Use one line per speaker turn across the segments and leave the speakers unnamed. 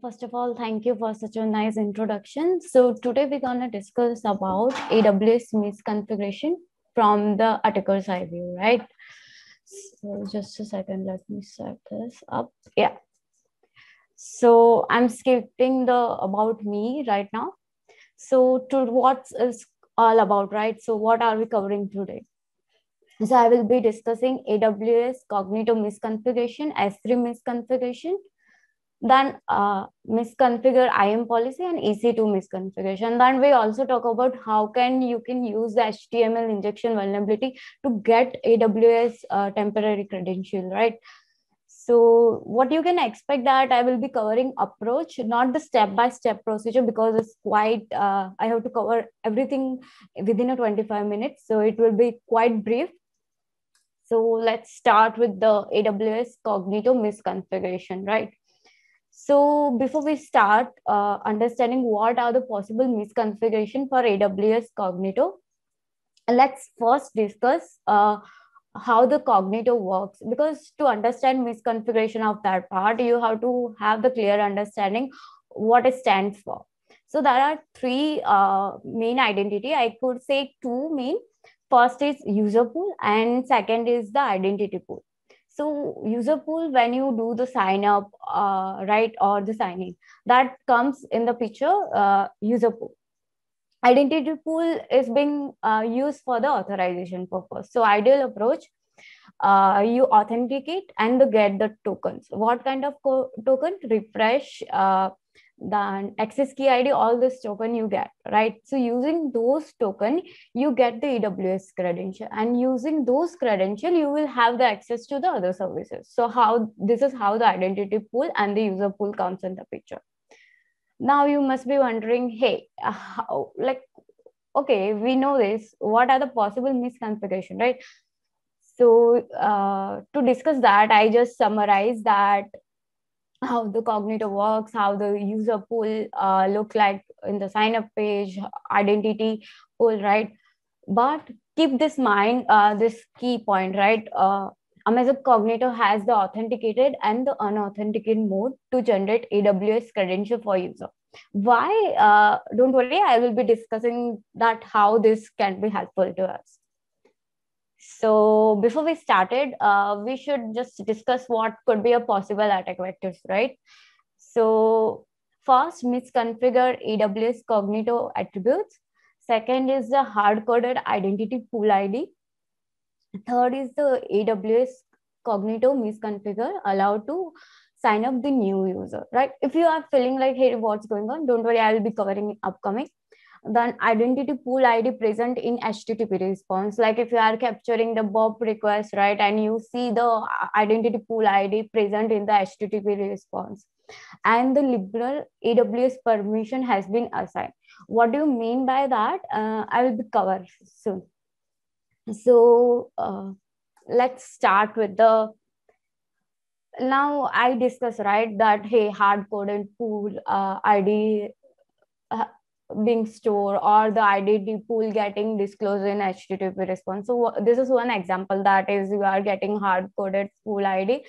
first of all, thank you for such a nice introduction. So today we're gonna discuss about AWS misconfiguration from the articles I view, right? So just a second, let me set this up. Yeah. So I'm skipping the about me right now. So to what is all about, right? So what are we covering today? So I will be discussing AWS cognitive misconfiguration, S3 misconfiguration, then uh, misconfigure IAM policy and EC2 misconfiguration. Then we also talk about how can you can use the HTML injection vulnerability to get AWS uh, temporary credential, right? so what you can expect that i will be covering approach not the step by step procedure because it's quite uh, i have to cover everything within a 25 minutes so it will be quite brief so let's start with the aws cognito misconfiguration right so before we start uh, understanding what are the possible misconfiguration for AWS Cognito, let's first discuss uh, how the Cognito works. Because to understand misconfiguration of that part, you have to have the clear understanding what it stands for. So there are three uh, main identity. I could say two main. First is user pool and second is the identity pool so user pool when you do the sign up uh, right or the signing that comes in the picture uh, user pool identity pool is being uh, used for the authorization purpose so ideal approach uh, you authenticate and the get the tokens what kind of token refresh uh, the access key id all this token you get right so using those token you get the AWS credential and using those credential you will have the access to the other services so how this is how the identity pool and the user pool comes in the picture now you must be wondering hey how like okay we know this what are the possible misconfiguration right so uh, to discuss that i just summarize that how the cognitor works, how the user pool uh, look like in the sign up page, identity pool, right? But keep this mind, uh, this key point, right? Uh, Amazon Cognitor has the authenticated and the unauthenticated mode to generate AWS credential for user. Why? Uh, don't worry, I will be discussing that how this can be helpful to us. So before we started, uh, we should just discuss what could be a possible attack vectors, right? So first, misconfigure AWS Cognito attributes. Second is the hard-coded identity pool ID. Third is the AWS Cognito misconfigure allowed to sign up the new user, right? If you are feeling like, hey, what's going on? Don't worry, I will be covering upcoming then identity pool id present in http response like if you are capturing the bob request right and you see the uh, identity pool id present in the http response and the liberal aws permission has been assigned what do you mean by that uh, i will be covered soon so uh, let's start with the now i discuss right that hey hard coded pool uh, id uh, being stored or the IDD pool getting disclosed in HTTP response. So this is one example that is you are getting hard coded pool ID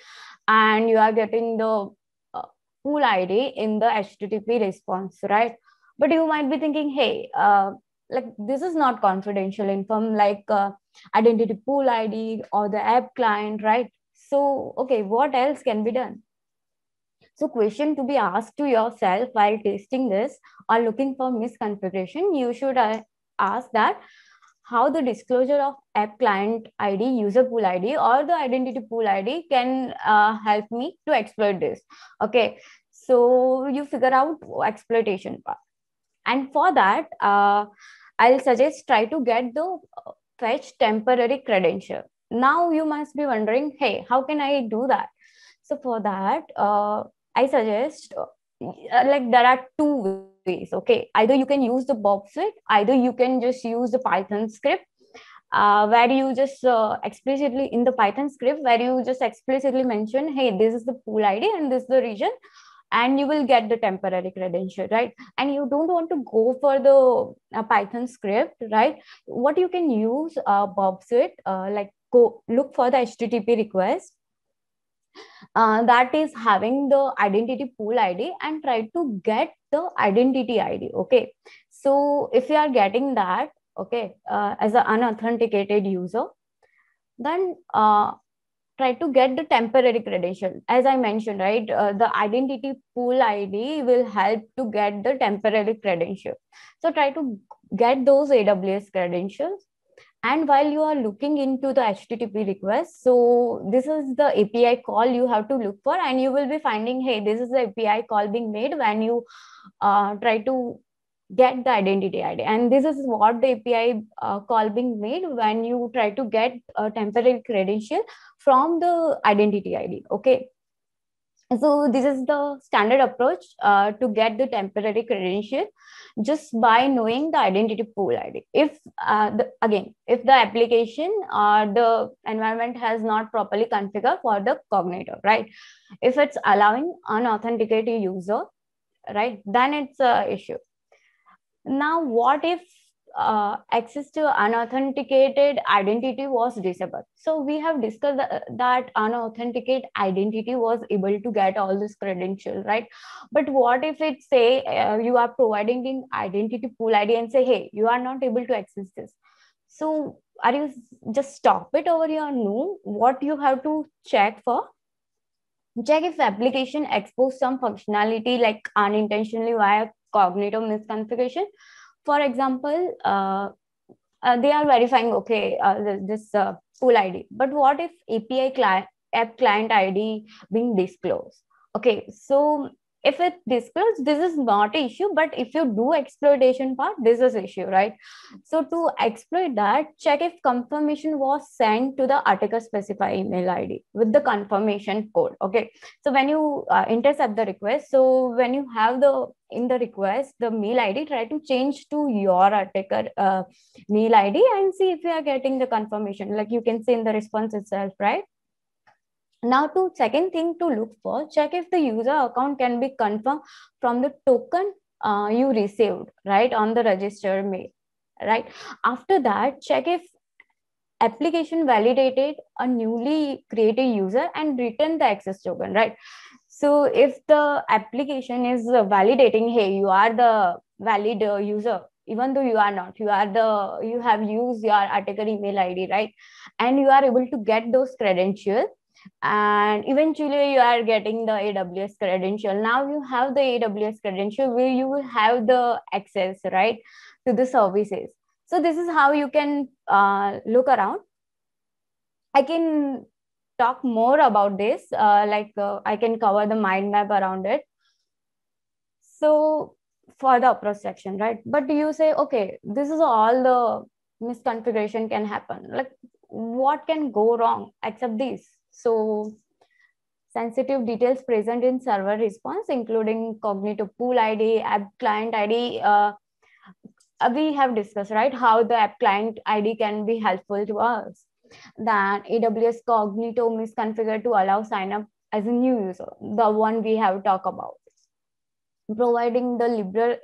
and you are getting the uh, pool ID in the HTTP response, right? But you might be thinking, hey, uh, like this is not confidential inform like uh, identity pool ID or the app client, right? So, okay, what else can be done? So question to be asked to yourself while tasting this or looking for misconfiguration, you should uh, ask that how the disclosure of app client ID, user pool ID or the identity pool ID can uh, help me to exploit this. Okay, so you figure out exploitation part. And for that, uh, I'll suggest try to get the fetch temporary credential. Now you must be wondering, hey, how can I do that? So for that, uh, I suggest uh, uh, like there are two ways. Okay, either you can use the bobsled, either you can just use the Python script. Uh, where you just uh, explicitly in the Python script, where you just explicitly mention, hey, this is the pool ID and this is the region, and you will get the temporary credential, right? And you don't want to go for the uh, Python script, right? What you can use uh, Bobsuit, uh, like go look for the HTTP request uh, that is having the identity pool id and try to get the identity id okay so if you are getting that okay uh, as an unauthenticated user then uh, try to get the temporary credential as i mentioned right uh, the identity pool id will help to get the temporary credential so try to get those aws credentials and while you are looking into the HTTP request, so this is the API call you have to look for, and you will be finding, hey, this is the API call being made when you uh, try to get the identity ID. And this is what the API uh, call being made when you try to get a temporary credential from the identity ID. Okay so this is the standard approach uh, to get the temporary credential just by knowing the identity pool id if uh, the, again if the application or uh, the environment has not properly configured for the cognitor right if it's allowing unauthenticated user right then it's a issue now what if uh, access to unauthenticated identity was disabled. So we have discussed that unauthenticated identity was able to get all this credential, right? But what if it say uh, you are providing in identity pool ID and say, hey, you are not able to access this. So are you just stop it over here? No, what you have to check for check if application expose some functionality like unintentionally via cognitive misconfiguration for example, uh, uh, they are verifying, okay, uh, this uh, pool ID. But what if API app client ID being disclosed? Okay, so if it disclosed this is not an issue but if you do exploitation part this is issue right so to exploit that check if confirmation was sent to the article specified email id with the confirmation code okay so when you uh, intercept the request so when you have the in the request the mail id try to change to your article uh, mail id and see if you are getting the confirmation like you can see in the response itself right now to second thing to look for, check if the user account can be confirmed from the token uh, you received, right, on the register mail, right? After that, check if application validated a newly created user and return the access token, right? So if the application is validating, hey, you are the valid uh, user, even though you are not you are the you have used your article email id right and you are able to get those credentials and eventually you are getting the aws credential now you have the aws credential where you will have the access right to the services so this is how you can uh, look around i can talk more about this uh, like uh, i can cover the mind map around it so for the approach section right but you say okay this is all the misconfiguration can happen like what can go wrong except this so sensitive details present in server response, including cognitive pool ID, app client ID. Uh, uh, we have discussed, right, how the app client ID can be helpful to us. Then AWS Cognito is configured to allow sign up as a new user, the one we have talked about. Providing the liberal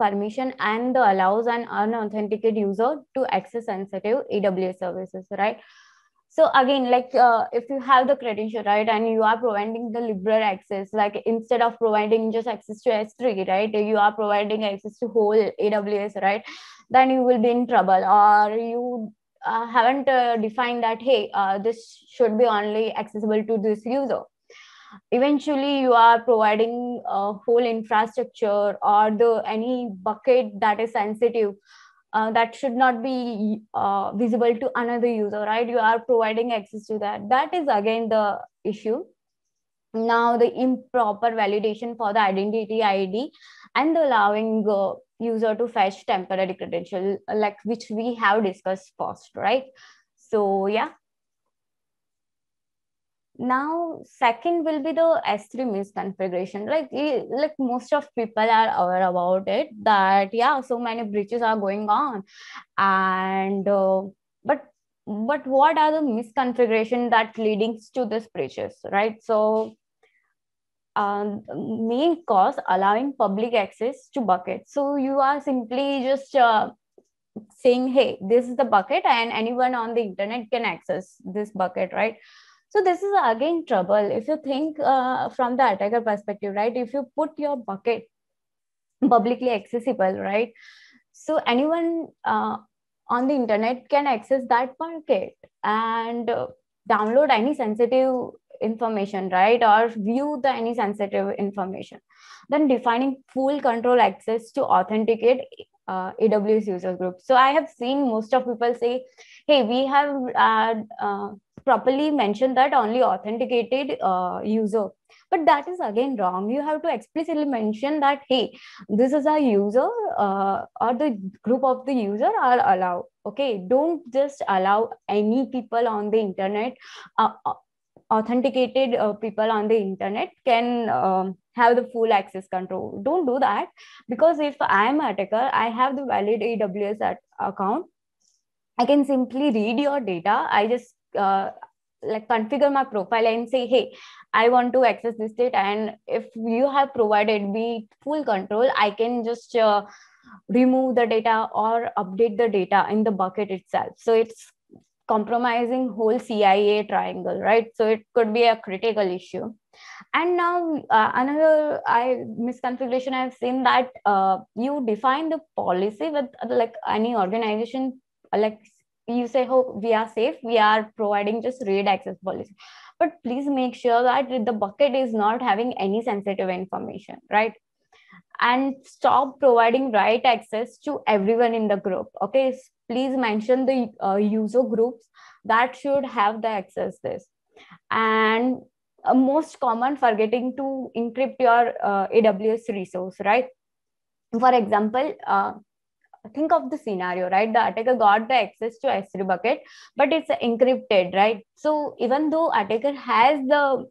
permission and the allows an unauthenticated user to access sensitive AWS services, right? so again like uh, if you have the credential right and you are providing the liberal access like instead of providing just access to s3 right you are providing access to whole aws right then you will be in trouble or you uh, haven't uh, defined that hey uh, this should be only accessible to this user eventually you are providing a whole infrastructure or the any bucket that is sensitive uh, that should not be uh, visible to another user right you are providing access to that that is again the issue now the improper validation for the identity id and the allowing uh, user to fetch temporary credential like which we have discussed first right so yeah now second will be the s3 misconfiguration like like most of people are aware about it that yeah so many breaches are going on and uh, but but what are the misconfiguration that leads to these breaches right so um, main cause allowing public access to bucket. so you are simply just uh, saying hey this is the bucket and anyone on the internet can access this bucket right so this is again trouble if you think uh, from the attacker perspective right if you put your bucket publicly accessible right so anyone uh, on the internet can access that bucket and uh, download any sensitive information right or view the any sensitive information then defining full control access to authenticate uh, aws user group so i have seen most of people say hey we have uh, uh properly mention that only authenticated uh, user but that is again wrong you have to explicitly mention that hey this is our user uh, or the group of the user are allowed okay don't just allow any people on the internet uh, uh, authenticated uh, people on the internet can um, have the full access control don't do that because if i am attacker i have the valid aws account I can simply read your data. I just uh, like configure my profile and say hey i want to access this data and if you have provided me full control i can just uh, remove the data or update the data in the bucket itself so it's compromising whole cia triangle right so it could be a critical issue and now uh, another i misconfiguration i've seen that uh, you define the policy with like any organization like you say oh we are safe we are providing just read access policy but please make sure that the bucket is not having any sensitive information right and stop providing right access to everyone in the group okay please mention the uh, user groups that should have the access this and uh, most common forgetting to encrypt your uh, aws resource right for example uh, think of the scenario right the attacker got the access to s3 bucket but it's encrypted right so even though attacker has the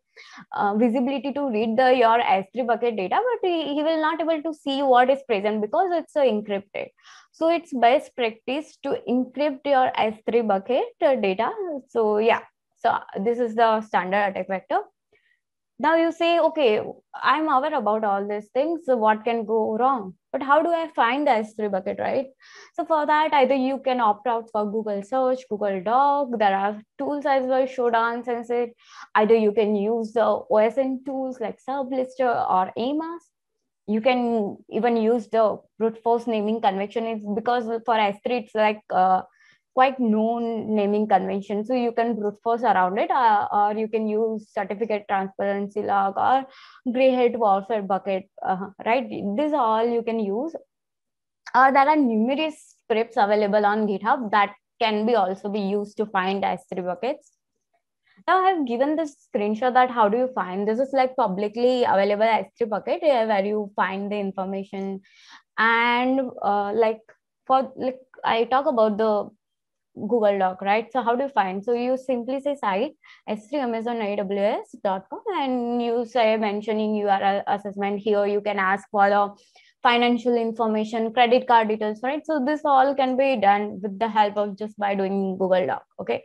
uh, visibility to read the your s3 bucket data but he, he will not able to see what is present because it's uh, encrypted so it's best practice to encrypt your s3 bucket uh, data so yeah so uh, this is the standard attack vector now you say okay i'm aware about all these things so what can go wrong but how do i find the s3 bucket right so for that either you can opt out for google search google doc there are tools as well showdown it either you can use the osn tools like sublister or amas you can even use the brute force naming convention it's because for s3 it's like uh, quite known naming convention. So you can brute force around it, uh, or you can use certificate transparency log or gray head warfare bucket, uh, right? This all you can use. Uh, there are numerous scripts available on GitHub that can be also be used to find S3 buckets. Now I have given this screenshot that how do you find this is like publicly available S3 bucket uh, where you find the information and uh, like for like I talk about the Google Doc, right? So how do you find? So you simply say site s3 amazon aws.com and you say mentioning URL assessment here. You can ask for the financial information, credit card details, right? So this all can be done with the help of just by doing Google Doc. Okay.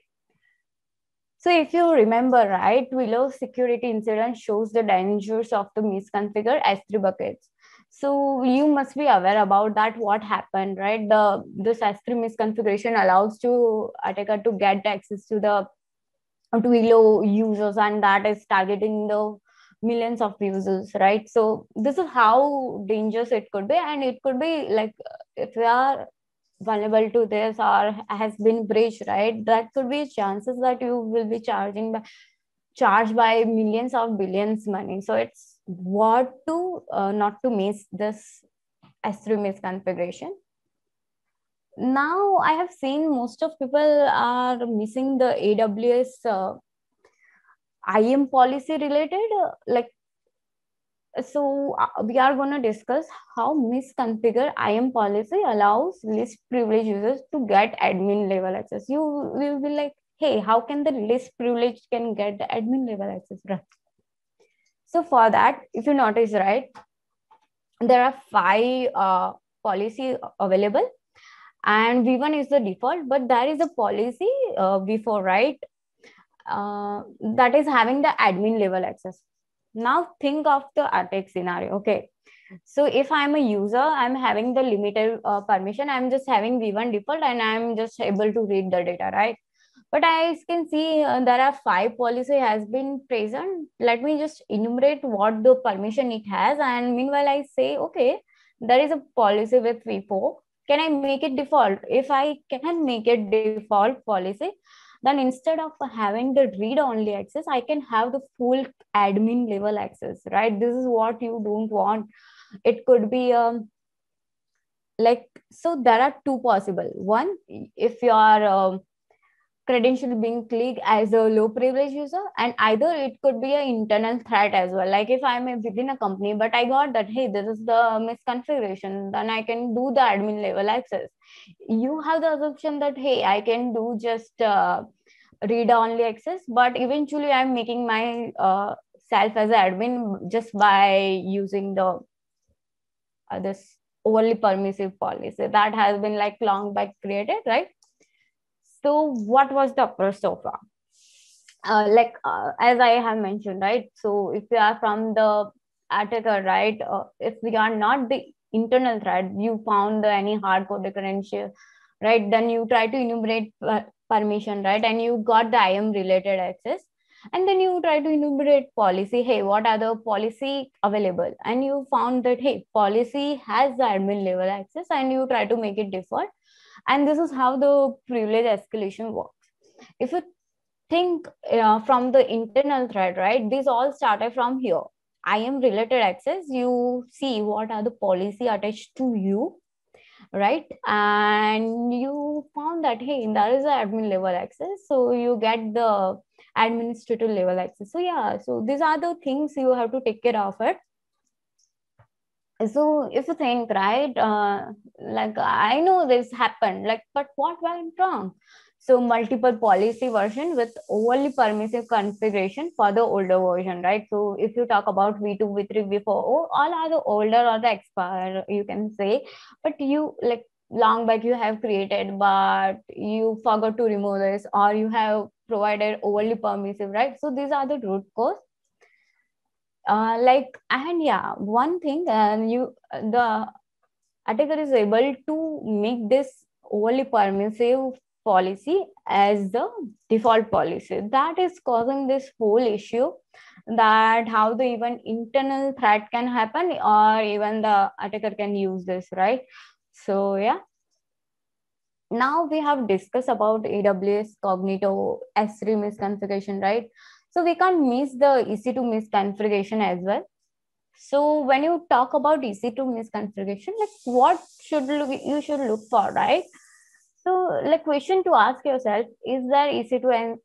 So if you remember, right, Below security incident shows the dangers of the misconfigured S3 buckets so you must be aware about that what happened right the this s3 misconfiguration allows to attacker to get access to the to elo users and that is targeting the millions of users right so this is how dangerous it could be and it could be like if we are vulnerable to this or has been breached right that could be chances that you will be charging by, charged by millions of billions money so it's what to uh, not to miss this S3 misconfiguration. Now I have seen most of people are missing the AWS uh, IAM policy related uh, like so uh, we are going to discuss how misconfigure IAM policy allows least privileged users to get admin level access. You will be like, hey, how can the least privileged can get the admin level access? Right? So for that, if you notice, right, there are five uh, policy available and V1 is the default, but there is a policy uh, before, right, uh, that is having the admin level access. Now think of the attack scenario, okay? So if I'm a user, I'm having the limited uh, permission, I'm just having V1 default and I'm just able to read the data, right? But I can see uh, there are five policy has been present. Let me just enumerate what the permission it has. And meanwhile, I say, okay, there is a policy with WIPO. Can I make it default? If I can make it default policy, then instead of having the read only access, I can have the full admin level access, right? This is what you don't want. It could be um, like, so there are two possible. One, if you are um, credential being clicked as a low privilege user and either it could be an internal threat as well like if i'm within a company but i got that hey this is the misconfiguration then i can do the admin level access you have the assumption that hey i can do just uh, read only access but eventually i'm making my uh, self as an admin just by using the uh, this overly permissive policy that has been like long back created right so what was the upper sofa? Uh, like uh, as I have mentioned, right? So if you are from the attacker, right? Uh, if we are not the internal threat, you found the, any hard-coded credential, right? Then you try to enumerate permission, right? And you got the IAM related access. And then you try to enumerate policy. Hey, what are the policy available? And you found that, hey, policy has the admin level access and you try to make it default and this is how the privilege escalation works. If you think from the internal thread, right, these all started from here. I am related access. You see what are the policy attached to you, right? And you found that, hey, there is an admin level access. So you get the administrative level access. So yeah, so these are the things you have to take care of it so if you think right uh, like i know this happened like but what went wrong so multiple policy version with overly permissive configuration for the older version right so if you talk about v2 v3 v4 all are the older or the expired you can say but you like long back you have created but you forgot to remove this or you have provided overly permissive right so these are the root cause uh, like and yeah one thing and uh, you the attacker is able to make this overly permissive policy as the default policy that is causing this whole issue that how the even internal threat can happen or even the attacker can use this right so yeah now we have discussed about aws cognito s3 misconfiguration right so we can't miss the EC2 misconfiguration as well. So when you talk about EC2 misconfiguration, like what should you should look for, right? So like question to ask yourself, is there EC2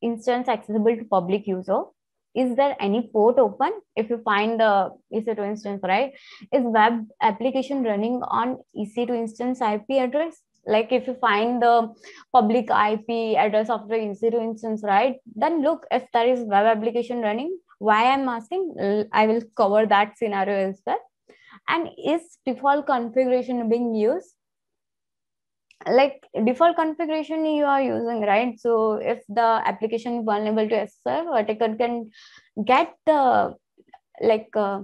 instance accessible to public user? Is there any port open? If you find the EC2 instance, right? Is web application running on EC2 instance IP address? like if you find the public ip address of the zero instance right then look if there is web application running why i'm asking i will cover that scenario as well and is default configuration being used like default configuration you are using right so if the application vulnerable to SSL, a can get the like uh,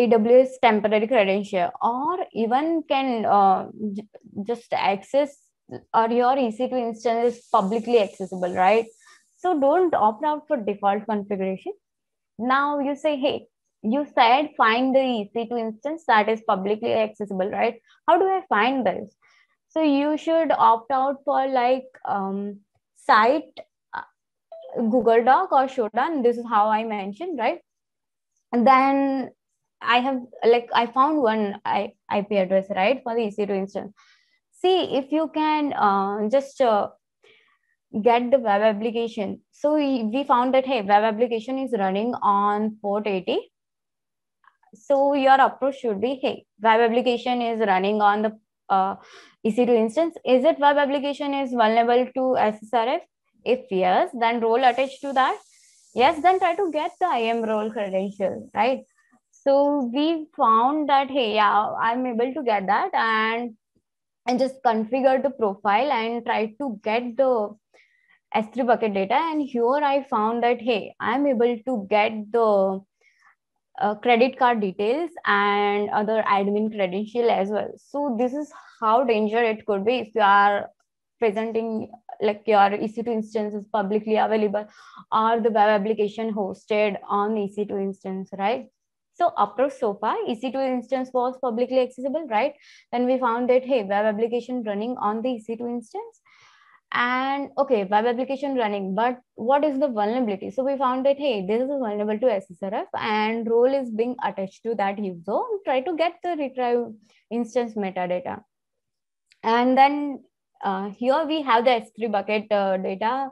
AWS temporary credential or even can uh, j- just access or your EC2 instance is publicly accessible, right? So don't opt out for default configuration. Now you say, hey, you said find the EC2 instance that is publicly accessible, right? How do I find this? So you should opt out for like um, site, uh, Google Doc or Shodan. This is how I mentioned, right? And then I have like I found one I, IP address right for the EC2 instance. See if you can uh, just uh, get the web application. So we, we found that hey, web application is running on port 80. So your approach should be hey, web application is running on the uh, EC2 instance. Is it web application is vulnerable to SSRF? If yes, then role attached to that. Yes, then try to get the IAM role credential, right? so we found that hey yeah i'm able to get that and and just configure the profile and try to get the S3 bucket data. And here I found that, hey, I'm able to get the uh, credit card details and other admin credential as well. So this is how danger it could be if you are presenting like your EC2 instance is publicly available or the web application hosted on EC2 instance, right? So approach far, EC2 instance was publicly accessible, right? Then we found that, hey, web application running on the EC2 instance. And okay, web application running, but what is the vulnerability? So we found that, hey, this is vulnerable to SSRF and role is being attached to that user. Try to get the retrieve instance metadata. And then uh, here we have the S3 bucket uh, data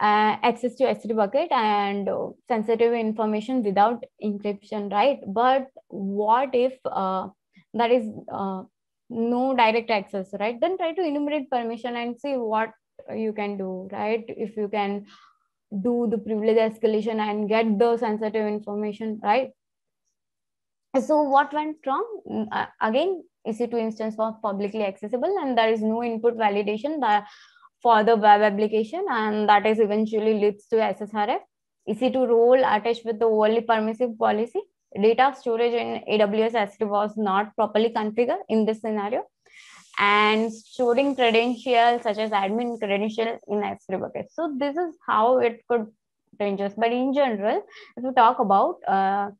uh, access to S3 bucket and uh, sensitive information without encryption, right? But what if uh, that is uh, no direct access, right? Then try to enumerate permission and see what you can do, right? If you can do the privilege escalation and get the sensitive information, right? So what went wrong? Mm, uh, again, EC2 instance was publicly accessible and there is no input validation that for the web application and that is eventually leads to SSRF. EC2 role attached with the overly permissive policy. Data storage in AWS S3 was not properly configured in this scenario. And storing credentials such as admin credential in S3 bucket. So this is how it could change. But in general, if we talk about uh,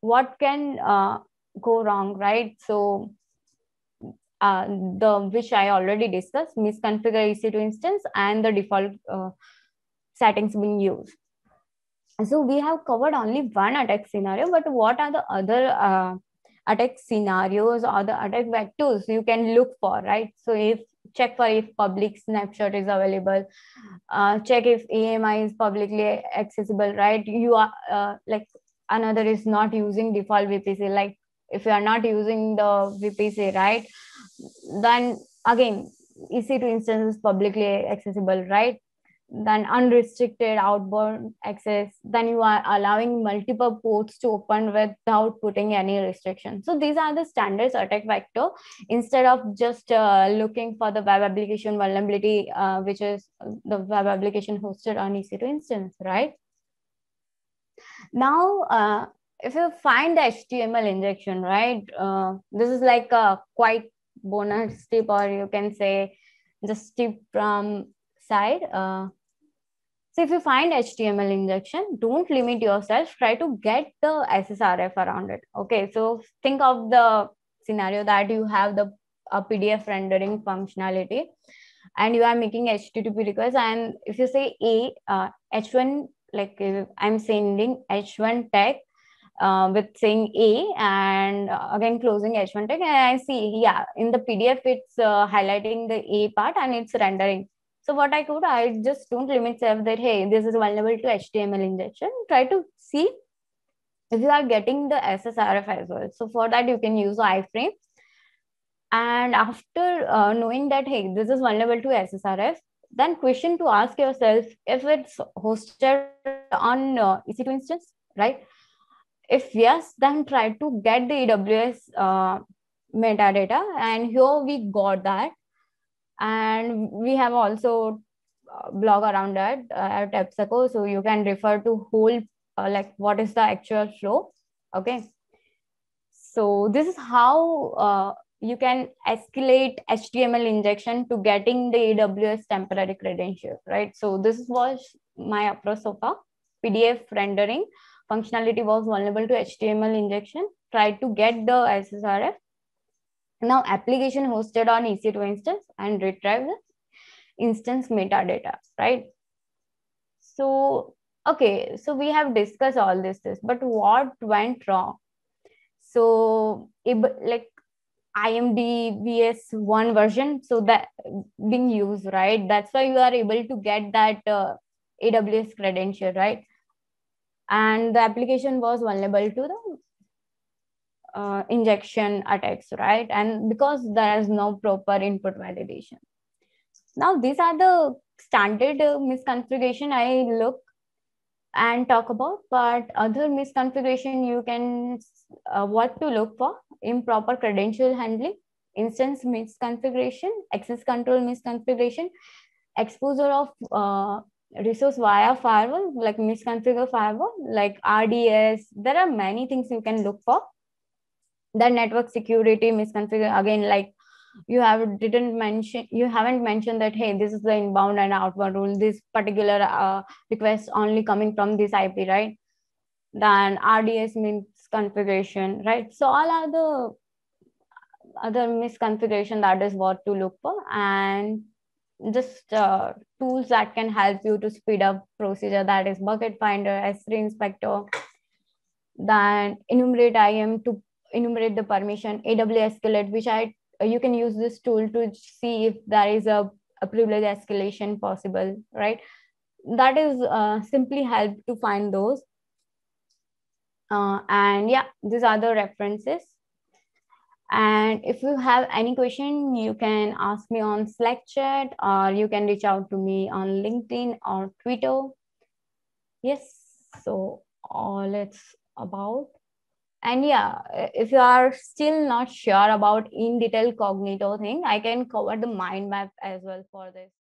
what can uh, go wrong, right? So uh, the which I already discussed, misconfigure EC2 instance and the default uh, settings being used. So we have covered only one attack scenario, but what are the other uh, attack scenarios or the attack vectors you can look for, right? So if check for if public snapshot is available, uh, check if AMI is publicly accessible, right? You are uh, like another is not using default VPC, like if you are not using the vpc right then again ec2 instance is publicly accessible right then unrestricted outbound access then you are allowing multiple ports to open without putting any restriction so these are the standards attack vector instead of just uh, looking for the web application vulnerability uh, which is the web application hosted on ec2 instance right now uh, if you find the HTML injection, right, uh, this is like a quite bonus tip, or you can say just tip from side. Uh, so if you find HTML injection, don't limit yourself. Try to get the SSRF around it. Okay, so think of the scenario that you have the a PDF rendering functionality and you are making HTTP request. And if you say A, uh, H1, like I'm sending H1 tag uh, with saying A and uh, again closing H1 tag. And I see, yeah, in the PDF, it's uh, highlighting the A part and it's rendering. So what I could, I just don't limit self that, hey, this is vulnerable to HTML injection. Try to see if you are getting the SSRF as well. So for that, you can use iframe. And after uh, knowing that, hey, this is vulnerable to SSRF, then question to ask yourself if it's hosted on uh, EC2 instance, right? If yes, then try to get the AWS uh, metadata. And here we got that. And we have also uh, blog around that uh, at EPSECO. So you can refer to whole, uh, like what is the actual flow. Okay. So this is how uh, you can escalate HTML injection to getting the AWS temporary credential, right? So this was my approach so far, PDF rendering functionality was vulnerable to HTML injection, tried to get the SSRF. Now application hosted on EC2 instance and retrieve the instance metadata, right? So, okay, so we have discussed all this, this but what went wrong? So, it, like IMD VS1 version, so that being used, right? That's why you are able to get that uh, AWS credential, right? and the application was vulnerable to the uh, injection attacks, right? And because there is no proper input validation. Now, these are the standard uh, misconfiguration I look and talk about, but other misconfiguration you can uh, what to look for improper credential handling, instance misconfiguration, access control misconfiguration, exposure of uh, resource via firewall, like misconfigure firewall, like RDS. There are many things you can look for. The network security misconfigure again, like you have didn't mention you haven't mentioned that hey this is the inbound and outbound rule this particular uh, request only coming from this ip right then rds means configuration right so all other other misconfiguration that is what to look for and just uh, tools that can help you to speed up procedure that is bucket finder s3 inspector then enumerate im to enumerate the permission aws escalate which i uh, you can use this tool to see if there is a, a privilege escalation possible right that is uh, simply help to find those uh, and yeah these are the references and if you have any question, you can ask me on Slack chat or you can reach out to me on LinkedIn or Twitter. Yes, so all it's about. And yeah, if you are still not sure about in detail cognito thing, I can cover the mind map as well for this.